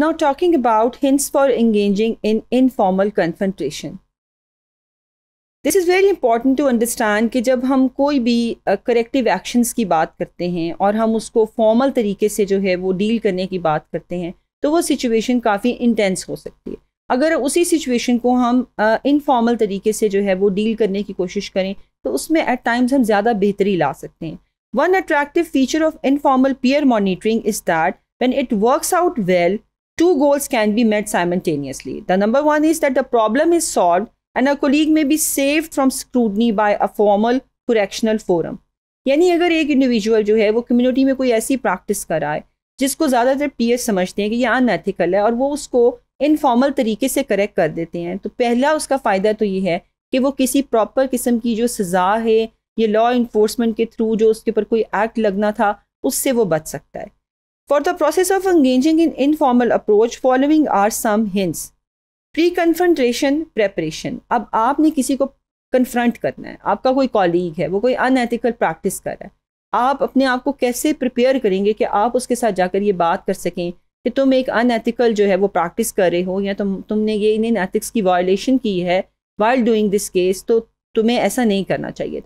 Now, talking about hints for engaging in informal confrontation. This is very important to understand कि जब हम कोई भी करेक्टिव uh, एक्शंस की बात करते हैं और हम उसको फॉर्मल तरीके से जो है वो डील करने की बात करते हैं तो वो सिचुएशन काफ़ी इंटेंस हो सकती है अगर उसी सिचुएशन को हम इनफॉर्मल uh, तरीके से जो है वो डील करने की कोशिश करें तो उसमें एट टाइम्स हम ज़्यादा बेहतरी ला सकते हैं one attractive feature of informal peer monitoring is that when it works out well two goals can be met simultaneously. The number one is that the problem is solved and a colleague may be saved from scrutiny by a formal correctional forum. यानी अगर एक individual जो है वो community में कोई ऐसी practice कर रहा है जिसको ज़्यादातर पीएस समझते हैं कि ये अनएथिकल है और वो उसको इनफॉर्मल तरीके से करेक्ट कर देते हैं तो पहला उसका फ़ायदा तो ये है कि वो किसी प्रॉपर किस्म की जो सज़ा है ये लॉ इन्फोर्समेंट के थ्रू जो उसके ऊपर कोई एक्ट लगना था उससे वो बच सकता है For the process of engaging in informal approach, following are some hints. Pre confrontation preparation अब आपने किसी को कन्फ्रंट करना है आपका कोई कॉलीग है वो कोई अनएथिकल प्रैक्टिस कर रहा है आप अपने आप को कैसे प्रिपेयर करेंगे कि आप उसके साथ जाकर ये बात कर सकें कि तुम एक अनएथिकल जो है वो प्रैक्टिस कर रहे हो या तुम तुमने ये इन एथिक्स की वायलेशन की है वाइल डूइंग दिस केस तो तुम्हें ऐसा नहीं करना चाहिए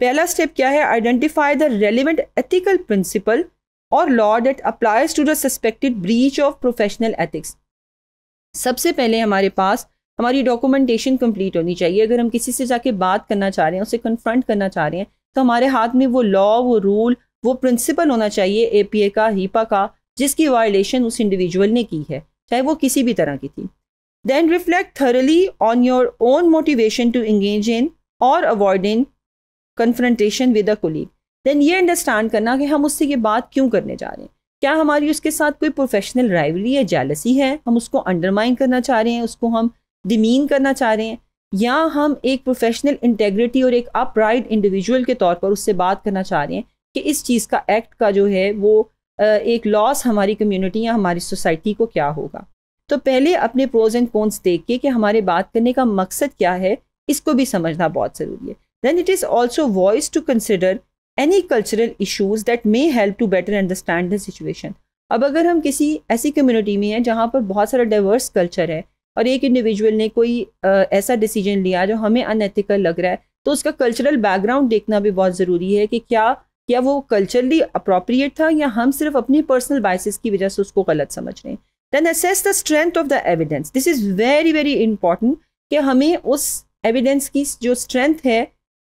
पहला स्टेप क्या है identify the relevant ethical principle और law that applies to the suspected breach of professional ethics सबसे पहले हमारे पास हमारी डॉक्यूमेंटेशन कंप्लीट होनी चाहिए अगर हम किसी से जाके बात करना चाह रहे हैं उसे कन्फ्रंट करना चाह रहे हैं तो हमारे हाथ में वो लॉ वो रूल वो प्रिंसिपल होना चाहिए ए का हीपा का जिसकी वायलेशन उस इंडिविजुअल ने की है चाहे वो किसी भी तरह की थी then reflect thoroughly on your own motivation to engage in और avoid in confrontation with a colleague then ये अंडरस्टैंड करना कि हम उससे ये बात क्यों करने जा रहे हैं क्या हमारी उसके साथ कोई प्रोफेशनल ड्राइवरी या जेलसी है हम उसको अंडरमाइन करना चाह रहे हैं उसको हम डिमीन करना चाह रहे हैं या हम एक प्रोफेशनल इंटेग्रिटी और एक अपराइट इंडिविजुअल के तौर पर उससे बात करना चाह रहे हैं कि इस चीज़ का एक्ट का जो है वो एक लॉस हमारी कम्युनिटी या हमारी सोसाइटी को क्या होगा तो पहले अपने प्रोज एंड कॉन्स देख के कि हमारे बात करने का मकसद क्या है इसको भी समझना बहुत ज़रूरी है then it is also wise to consider any cultural issues that may help to better understand the situation. अब अगर हम किसी ऐसी कम्युनिटी में हैं जहाँ पर बहुत सारा डाइवर्स कल्चर है और एक इंडिविजुअल ने कोई आ, ऐसा डिसीजन लिया जो हमें अनएथिकल लग रहा है तो उसका कल्चरल बैकग्राउंड देखना भी बहुत ज़रूरी है कि क्या क्या वो कल्चरली अप्रोप्रिएट था या हम सिर्फ अपनी पर्सनल बाइसिस की वजह से उसको गलत समझ रहे हैं then assess the strength of the evidence this is very very important कि हमें उस एविडेंस की जो स्ट्रेंथ है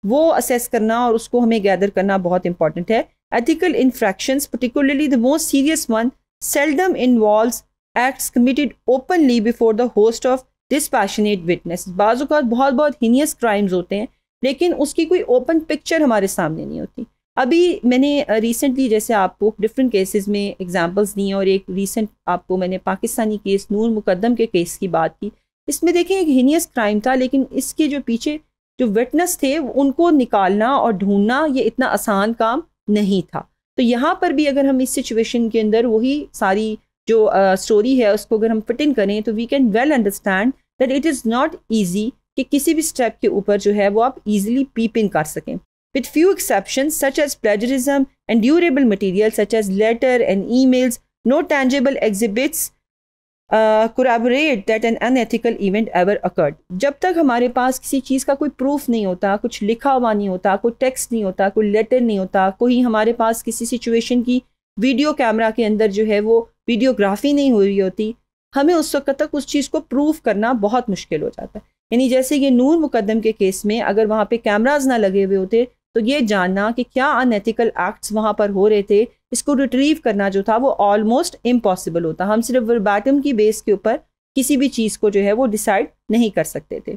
वो असेस करना और उसको हमें गैदर करना बहुत इंपॉर्टेंट है ethical infraction particularly the most serious one seldom involves acts committed openly before the host of dispassionate witnesses बहुत बहुत हीनियस क्राइम्स होते हैं लेकिन उसकी कोई ओपन पिक्चर हमारे सामने नहीं होती अभी मैंने रिसेंटली जैसे आपको डिफरेंट केसेस में एग्जांपल्स दी और एक रिसेंट आपको मैंने पाकिस्तानी केस नूर मुकदम के केस की बात की इसमें देखें एक हीनियस क्राइम था लेकिन इसके जो पीछे जो विटनेस थे उनको निकालना और ढूंढना ये इतना आसान काम नहीं था तो यहाँ पर भी अगर हम इस सिचुएशन के अंदर वही सारी जो स्टोरी uh, है उसको अगर हम फिट इन करें तो we can well understand that it is not easy कि किसी भी स्टेप के ऊपर जो है वो आप इजिली पीप इन कर सकें with few exception such as plagiarism and durable material such as letter and emails no tangible exhibits corroborate that an unethical event ever occurred जब तक हमारे पास किसी चीज़ का कोई प्रूफ नहीं होता कुछ लिखा हुआ नहीं होता कोई टेक्स्ट नहीं होता कोई लेटर नहीं होता कोई हमारे पास किसी सिचुएशन की वीडियो कैमरा के अंदर जो है वो वीडियोग्राफी नहीं हो रही होती हमें उस वक्त तक उस चीज़ को प्रूफ करना बहुत मुश्किल हो जाता है यानी जैसे ये नूर मुकदम के केस में अगर वहाँ पे कैमराज ना लगे हुए होते तो ये जानना कि क्या अनएथिकल एक्ट्स वहाँ पर हो रहे थे इसको रिट्रीव करना जो था वो ऑलमोस्ट इम्पॉसिबल होता हम सिर्फ वर्बैटम की बेस के ऊपर किसी भी चीज़ को जो है वो डिसाइड नहीं कर सकते थे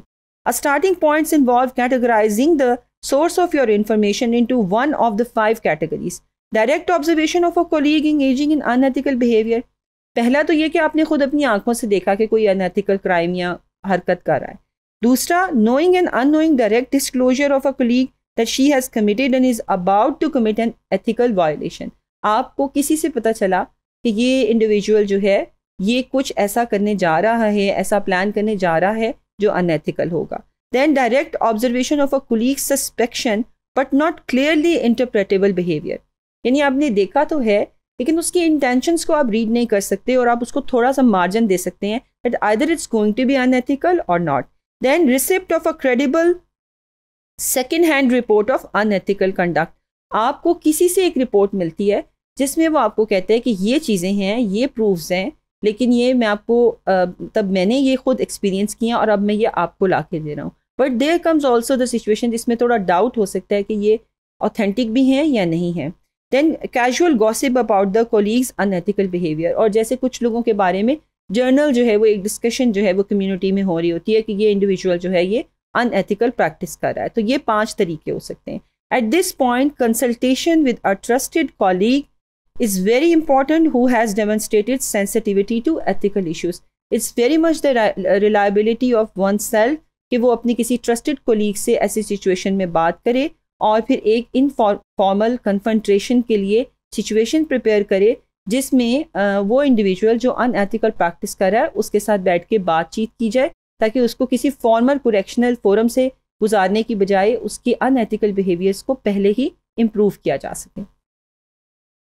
a starting points involve categorising the source of your information into one of the five categories direct observation of a colleague engaging in unethical behaviour पहला तो ये कि आपने खुद अपनी आंखों से देखा कि कोई अनएथिकल क्राइम या हरकत कर रहा है दूसरा knowing and unknowing direct disclosure of a colleague that she has committed and is about to commit an ethical violation आपको किसी से पता चला कि ये इंडिविजुअल जो है ये कुछ ऐसा करने जा रहा है ऐसा प्लान करने जा रहा है जो अनएथिकल होगा then direct observation of a colleague suspicion but not clearly interpretable behaviour यानी आपने देखा तो है लेकिन उसकी इंटेंशंस को आप रीड नहीं कर सकते और आप उसको थोड़ा सा मार्जिन दे सकते हैं but either it's going to be unethical और not then receipt of a credible second hand report of unethical conduct आपको किसी से एक रिपोर्ट मिलती है जिसमें वो आपको कहते हैं कि ये चीज़ें हैं ये प्रूफ्स हैं लेकिन ये मैं आपको तब मैंने ये खुद एक्सपीरियंस किया और अब मैं ये आपको ला के दे रहा हूँ but there comes also the situation जिसमें थोड़ा डाउट हो सकता है कि ये ऑथेंटिक भी हैं या नहीं है then casual gossip about the colleagues unethical behaviour और जैसे कुछ लोगों के बारे में जर्नल जो है वो एक डिस्कशन जो है वो कम्युनिटी में हो रही होती है कि ये इंडिविजुअल जो है ये अनएथिकल प्रैक्टिस कर रहा है तो ये पांच तरीके हो सकते हैं At this point, consultation with a trusted colleague is very important who has demonstrated sensitivity to ethical issues. It's very much the reliability of oneself कि वो अपनी किसी trusted colleague से ऐसी situation में बात करे और फिर एक informal confrontation के लिए situation prepare करे जिसमें वो इंडिविजुअल जो अनएथिकल प्रैक्टिस कर रहा है उसके साथ बैठ के बातचीत की जाए ताकि उसको किसी फॉर्मल करेक्शनल फोरम से गुजारने की बजाय उसकी अनएथिकल बिहेवियर्स को पहले ही इम्प्रूव किया जा सके